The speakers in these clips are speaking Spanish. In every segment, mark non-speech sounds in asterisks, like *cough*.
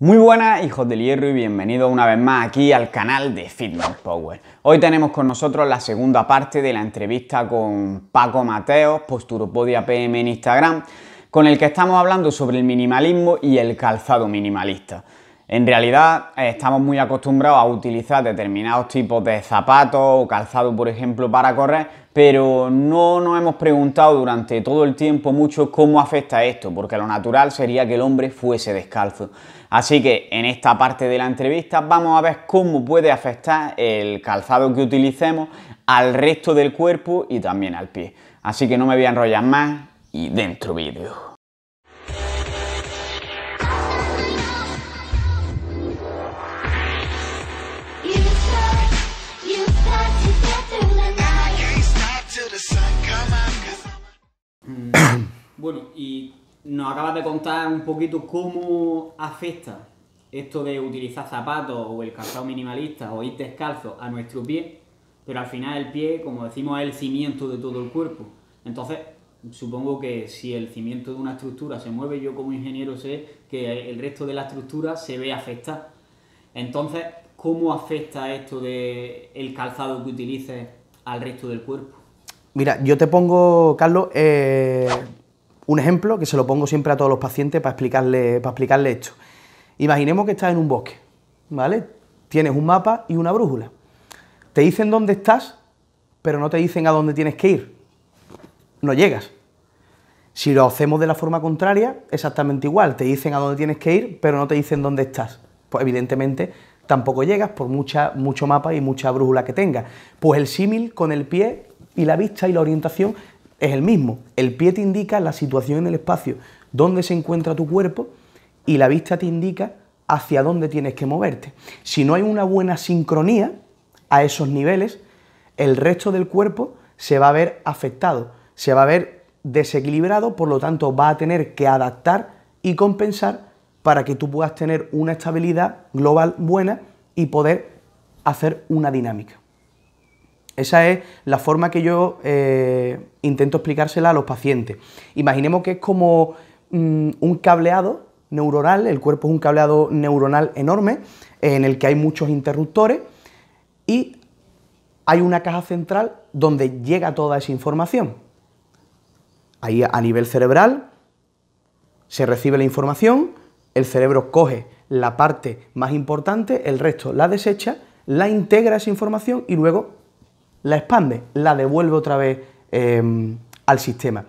Muy buenas hijos del hierro y bienvenidos una vez más aquí al canal de Fitness Power. Hoy tenemos con nosotros la segunda parte de la entrevista con Paco Mateos, Posturopodia PM en Instagram, con el que estamos hablando sobre el minimalismo y el calzado minimalista. En realidad eh, estamos muy acostumbrados a utilizar determinados tipos de zapatos o calzado, por ejemplo, para correr, pero no nos hemos preguntado durante todo el tiempo mucho cómo afecta esto, porque lo natural sería que el hombre fuese descalzo. Así que en esta parte de la entrevista vamos a ver cómo puede afectar el calzado que utilicemos al resto del cuerpo y también al pie. Así que no me voy a enrollar más y dentro vídeo. Bueno, y nos acabas de contar un poquito cómo afecta esto de utilizar zapatos o el calzado minimalista o ir descalzo a nuestro pie, pero al final el pie, como decimos, es el cimiento de todo el cuerpo. Entonces, supongo que si el cimiento de una estructura se mueve, yo como ingeniero sé que el resto de la estructura se ve afectada. Entonces, ¿cómo afecta esto de el calzado que utilices al resto del cuerpo? Mira, yo te pongo, Carlos, eh, un ejemplo que se lo pongo siempre a todos los pacientes para explicarle, para explicarle esto. Imaginemos que estás en un bosque, ¿vale? Tienes un mapa y una brújula. Te dicen dónde estás, pero no te dicen a dónde tienes que ir. No llegas. Si lo hacemos de la forma contraria, exactamente igual. Te dicen a dónde tienes que ir, pero no te dicen dónde estás. Pues evidentemente tampoco llegas por mucha, mucho mapa y mucha brújula que tengas. Pues el símil con el pie y la vista y la orientación es el mismo. El pie te indica la situación en el espacio, dónde se encuentra tu cuerpo y la vista te indica hacia dónde tienes que moverte. Si no hay una buena sincronía a esos niveles, el resto del cuerpo se va a ver afectado, se va a ver desequilibrado, por lo tanto va a tener que adaptar y compensar para que tú puedas tener una estabilidad global buena y poder hacer una dinámica. Esa es la forma que yo eh, intento explicársela a los pacientes. Imaginemos que es como mm, un cableado neuronal, el cuerpo es un cableado neuronal enorme en el que hay muchos interruptores y hay una caja central donde llega toda esa información. Ahí a nivel cerebral se recibe la información, el cerebro coge la parte más importante, el resto la desecha, la integra esa información y luego la expande, la devuelve otra vez em, al sistema.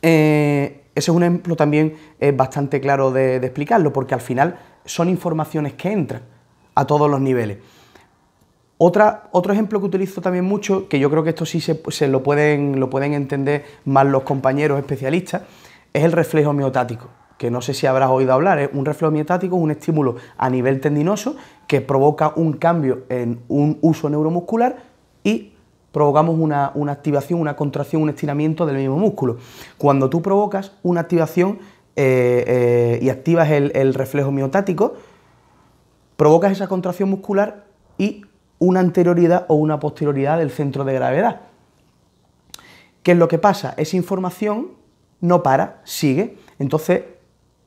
Eh, ese es un ejemplo también eh, bastante claro de, explicarlo, porque al final son informaciones que entran a todos los niveles. otro ejemplo que utilizo también mucho, que yo creo que esto sí se, lo, pueden, lo pueden entender más los compañeros especialistas, es el reflejo miotático que no sé si habrás oído hablar, es un reflejo miotático, es un estímulo a nivel tendinoso que provoca un cambio en un uso neuromuscular y provocamos una, activación, una contracción, un estiramiento del mismo músculo. Cuando tú provocas una activación eh, eh, y activas el, el reflejo miotático, provocas esa contracción muscular y una anterioridad o una posterioridad del centro de gravedad. ¿Qué es lo que pasa? Esa información no para, sigue. Entonces,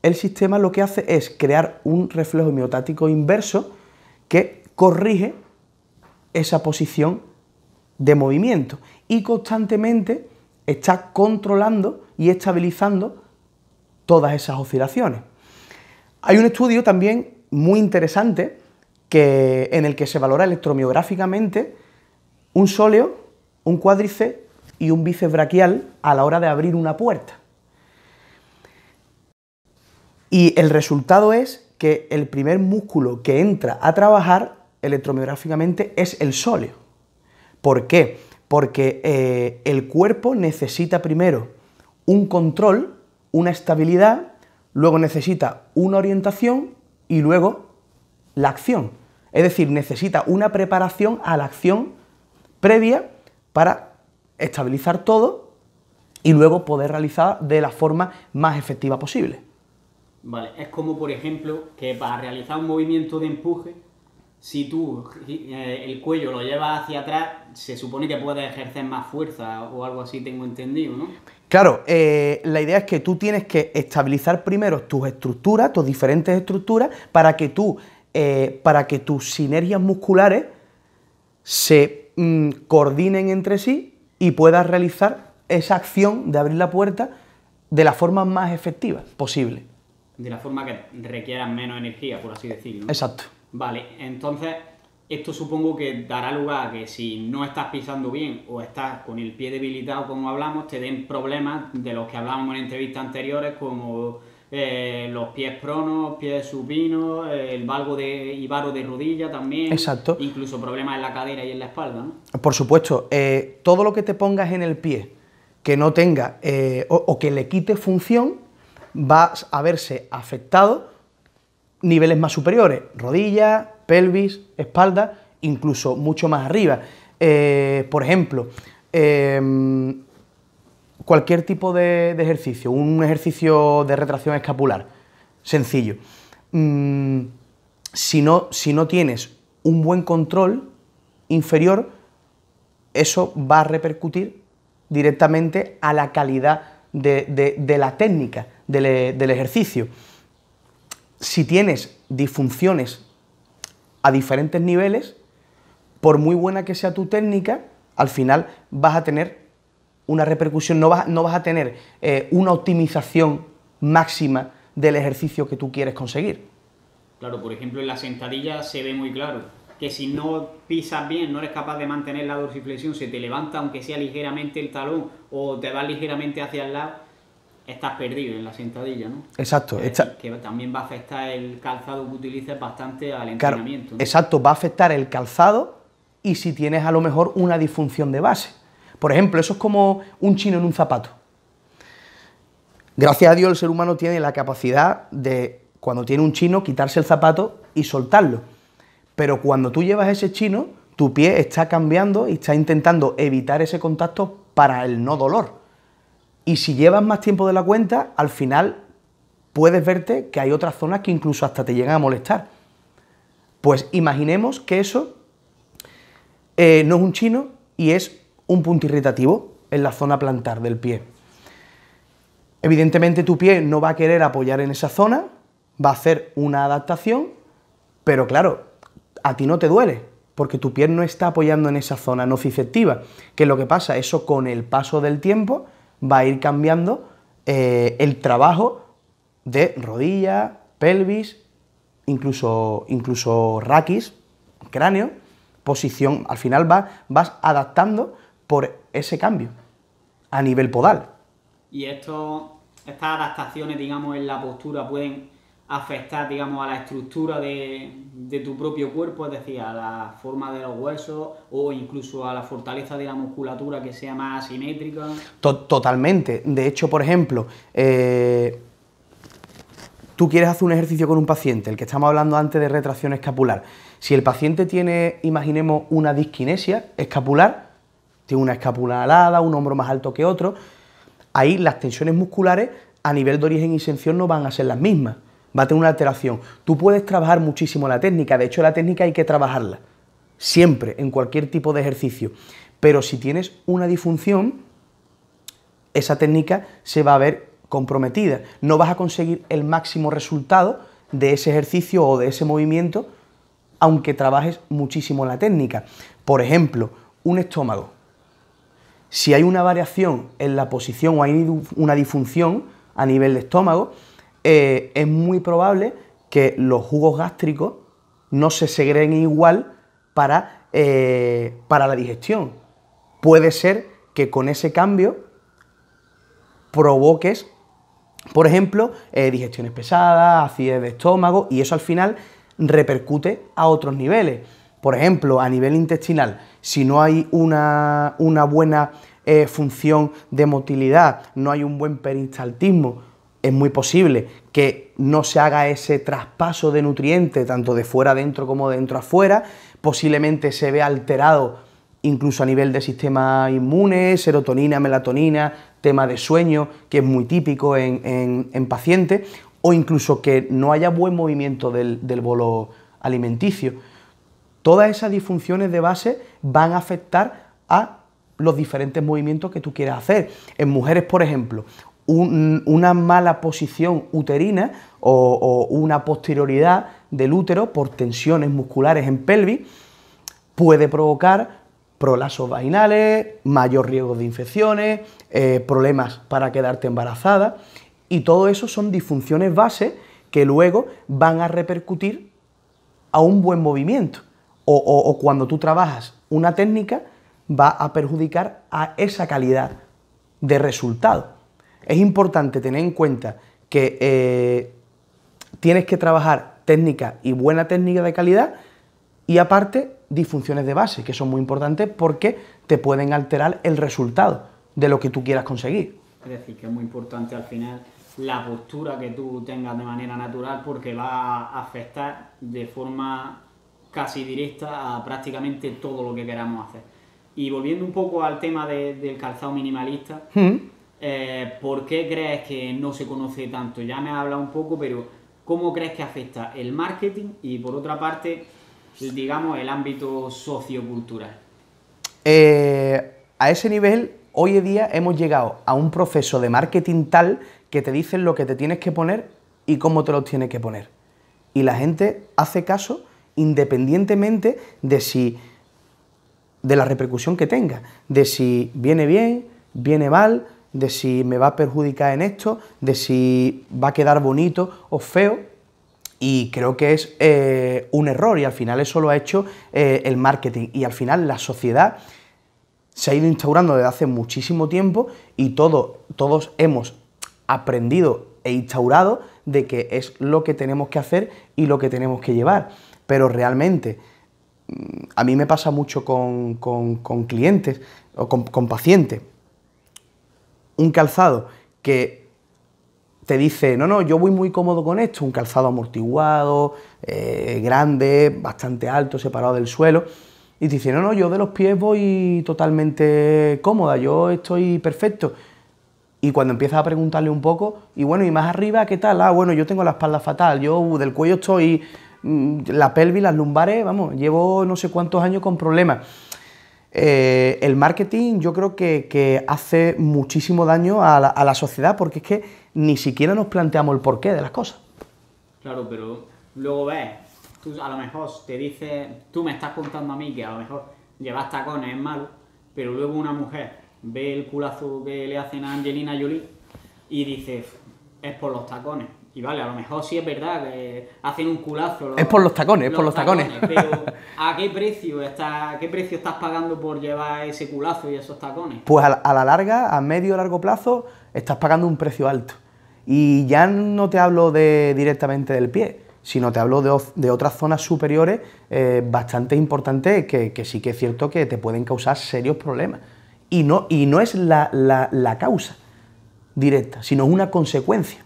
el sistema lo que hace es crear un reflejo miotático inverso que corrige esa posición de movimiento y constantemente está controlando y estabilizando todas esas oscilaciones. Hay un estudio también muy interesante que, en el que se valora electromiográficamente un sóleo, un cuádriceps y un bíceps braquial a la hora de abrir una puerta. Y el resultado es que el primer músculo que entra a trabajar electromiográficamente es el sóleo. ¿Por qué? Porque eh, el cuerpo necesita primero un control, una estabilidad, luego necesita una orientación y luego la acción. Es decir, necesita una preparación a la acción previa para estabilizar todo y luego poder realizar de la forma más efectiva posible. Vale, es como por ejemplo que para realizar un movimiento de empuje si tú eh, el cuello lo llevas hacia atrás, se supone que puedes ejercer más fuerza o algo así, tengo entendido, ¿no? Claro, eh, la idea es que tú tienes que estabilizar primero tus estructuras, tus diferentes estructuras, para que, tú, eh, para que tus sinergias musculares se mm, coordinen entre sí y puedas realizar esa acción de abrir la puerta de la forma más efectiva posible. De la forma que requieras menos energía, por así decirlo. Exacto. Vale, entonces esto supongo que dará lugar a que si no estás pisando bien o estás con el pie debilitado, como hablamos, te den problemas de los que hablábamos en entrevistas anteriores, como eh, los pies pronos, pies supinos, el valgo de varo de rodilla también. Exacto. Incluso problemas en la cadera y en la espalda, ¿no? Por supuesto, eh, todo lo que te pongas en el pie que no tenga eh, o, o, que le quite función va a verse afectado niveles más superiores, rodilla, pelvis, espalda, incluso mucho más arriba. Eh, por ejemplo, em, cualquier tipo de, ejercicio, un ejercicio de retracción escapular, sencillo. Mm, si, no, tienes un buen control inferior, eso va a repercutir directamente a la calidad de, la técnica, del ejercicio si tienes disfunciones a diferentes niveles, por muy buena que sea tu técnica, al final vas a tener una repercusión, no vas, a tener eh, una optimización máxima del ejercicio que tú quieres conseguir. Claro, por ejemplo, en la sentadilla se ve muy claro que si no pisas bien, no eres capaz de mantener la dorsiflexión, se te levanta aunque sea ligeramente el talón o te vas ligeramente hacia el lado, estás perdido en la sentadilla, ¿no? Exacto. Eh, que también va a afectar el calzado que utilices bastante al entrenamiento. Exacto, va a afectar el calzado y si tienes a lo mejor una disfunción de base. Por ejemplo, eso es como un chino en un zapato. Gracias a Dios el ser humano tiene la capacidad de, cuando tiene un chino, quitarse el zapato y soltarlo. Pero cuando tú llevas ese chino, tu pie está cambiando y está intentando evitar ese contacto para el no dolor. Y si llevas más tiempo de la cuenta, al final puedes verte que hay otras zonas que incluso hasta te llegan a molestar. Pues imaginemos que eso eh, no es un chino y es un punto irritativo en la zona plantar del pie. Evidentemente tu pie no va a querer apoyar en esa zona, va a hacer una adaptación, pero claro, a ti no te duele, porque tu pie no está apoyando en esa zona nociceptiva, que es lo que pasa, eso con el paso del tiempo va a ir cambiando eh, el trabajo de rodilla, pelvis, incluso, incluso raquis, cráneo, posición. Al final vas, vas adaptando por ese cambio a nivel podal. Y esto, estas adaptaciones, digamos, en la postura pueden afectar, digamos, a la estructura de, tu propio cuerpo, es decir, a la forma de los huesos o incluso a la fortaleza de la musculatura que sea más asimétrica. Totalmente. De hecho, por ejemplo, eh, tú quieres hacer un ejercicio con un paciente, el que estamos hablando antes de retracción escapular. Si el paciente tiene, imaginemos, una disquinesia escapular, tiene una escápula alada, un hombro más alto que otro, ahí las tensiones musculares a nivel de origen y sensión no van a ser las mismas va a tener una alteración. Tú puedes trabajar muchísimo la técnica, de hecho la técnica hay que trabajarla, siempre, en cualquier tipo de ejercicio. Pero si tienes una difunción... esa técnica se va a ver comprometida. No vas a conseguir el máximo resultado de ese ejercicio o de ese movimiento, aunque trabajes muchísimo la técnica. Por ejemplo, un estómago. Si hay una variación en la posición o hay una disfunción a nivel de estómago, eh, es muy probable que los jugos gástricos no se segreguen igual para, eh, la digestión. Puede ser que con ese cambio provoques, por ejemplo, eh, digestiones pesadas, acidez de estómago y eso al final repercute a otros niveles. Por ejemplo, a nivel intestinal, si no hay una, buena función de motilidad, no hay un buen peristaltismo, es muy posible que no se haga ese traspaso de nutrientes, tanto de fuera dentro como de dentro afuera, posiblemente se vea alterado incluso a nivel de sistema inmune, serotonina, melatonina, tema de sueño, que es muy típico en, pacientes, o incluso que no haya buen movimiento del, del bolo alimenticio. Todas esas disfunciones de base van a afectar a los diferentes movimientos que tú quieras hacer. En mujeres, por ejemplo, una mala posición uterina o, una posterioridad del útero por tensiones musculares en pelvis puede provocar prolasos vaginales, mayor riesgo de infecciones, eh, problemas para quedarte embarazada y todo eso son disfunciones base que luego van a repercutir a un buen movimiento o cuando tú trabajas una técnica va a perjudicar a esa calidad de resultado. Es importante tener en cuenta que eh, tienes que trabajar técnica y buena técnica de calidad y aparte disfunciones de base, que son muy importantes porque te pueden alterar el resultado de lo que tú quieras conseguir. Es decir, que es muy importante al final la postura que tú tengas de manera natural porque va a afectar de forma casi directa a prácticamente todo lo que queramos hacer. Y volviendo un poco al tema del calzado minimalista, ¿Mm? Eh, ¿por qué crees que no se conoce tanto? Ya me has hablado un poco, pero ¿cómo crees que afecta el marketing y por otra parte, digamos, el ámbito sociocultural? Eh, a ese nivel, hoy en día hemos llegado a un proceso de marketing tal que te dicen lo que te tienes que poner y cómo te lo tienes que poner. Y la gente hace caso independientemente de si de la repercusión que tenga, de si viene bien, viene mal, de si me va a perjudicar en esto, de si va a quedar bonito o feo, y creo que es eh, un error y al final eso lo ha hecho eh, el marketing y al final la sociedad se ha ido instaurando desde hace muchísimo tiempo y todos hemos aprendido e instaurado de que es lo que tenemos que hacer y lo que tenemos que llevar. Pero realmente, mm, a mí me pasa mucho con, clientes o con pacientes un calzado que te dice, no, no, yo voy muy cómodo con esto, un calzado amortiguado, eh, grande, bastante alto, separado del suelo, y te dice, no, no, yo de los pies voy totalmente cómoda, yo estoy perfecto. Y cuando empiezas a preguntarle un poco, y bueno, y más arriba, ¿qué tal? Ah, bueno, yo tengo la espalda fatal, yo uh, del cuello estoy, mm, la pelvis, las lumbares, vamos, llevo no sé cuántos años con problemas. Eh, el marketing yo creo que, hace muchísimo daño a la, sociedad porque es que ni siquiera nos planteamos el porqué de las cosas. Claro, pero luego ves, a lo mejor te dices, tú me estás contando a mí que a lo mejor llevar tacones es malo, pero luego una mujer ve el culazo que le hacen a Angelina Jolie y dice, es por los tacones. Y vale, a lo mejor sí es verdad que hacen un culazo. es por los tacones, es por los tacones. Pero *laughs* ¿a qué precio está, qué precio estás pagando por llevar ese culazo y esos tacones? Pues a la, larga, a medio o largo plazo, estás pagando un precio alto. Y ya no te hablo de directamente del pie, sino te hablo de, otras zonas superiores eh, bastante importantes que, sí que es cierto que te pueden causar serios problemas. Y no, y no es la, la causa directa, sino una consecuencia.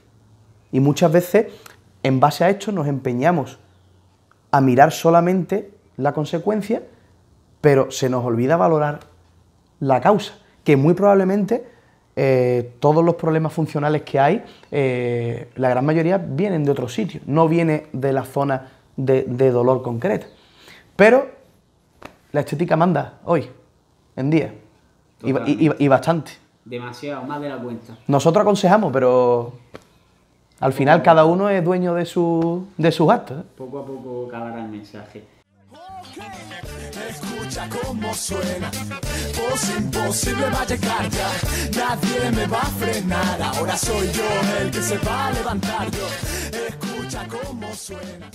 Y muchas veces, en base a esto, nos empeñamos a mirar solamente la consecuencia, pero se nos olvida valorar la causa, que muy probablemente eh, todos los problemas funcionales que hay, eh, la gran mayoría vienen de otro sitio, no viene de la zona de, dolor concreta. Pero la estética manda hoy, en día, y bastante. Demasiado, más de la cuenta. Nosotros aconsejamos, pero al final cada uno es dueño de, su, de sus actos. ¿eh? Poco a poco acabará el mensaje. Escucha cómo suena, imposible va a llegar ya, nadie me va a frenar, ahora soy yo el que se va a levantar yo, escucha cómo suena.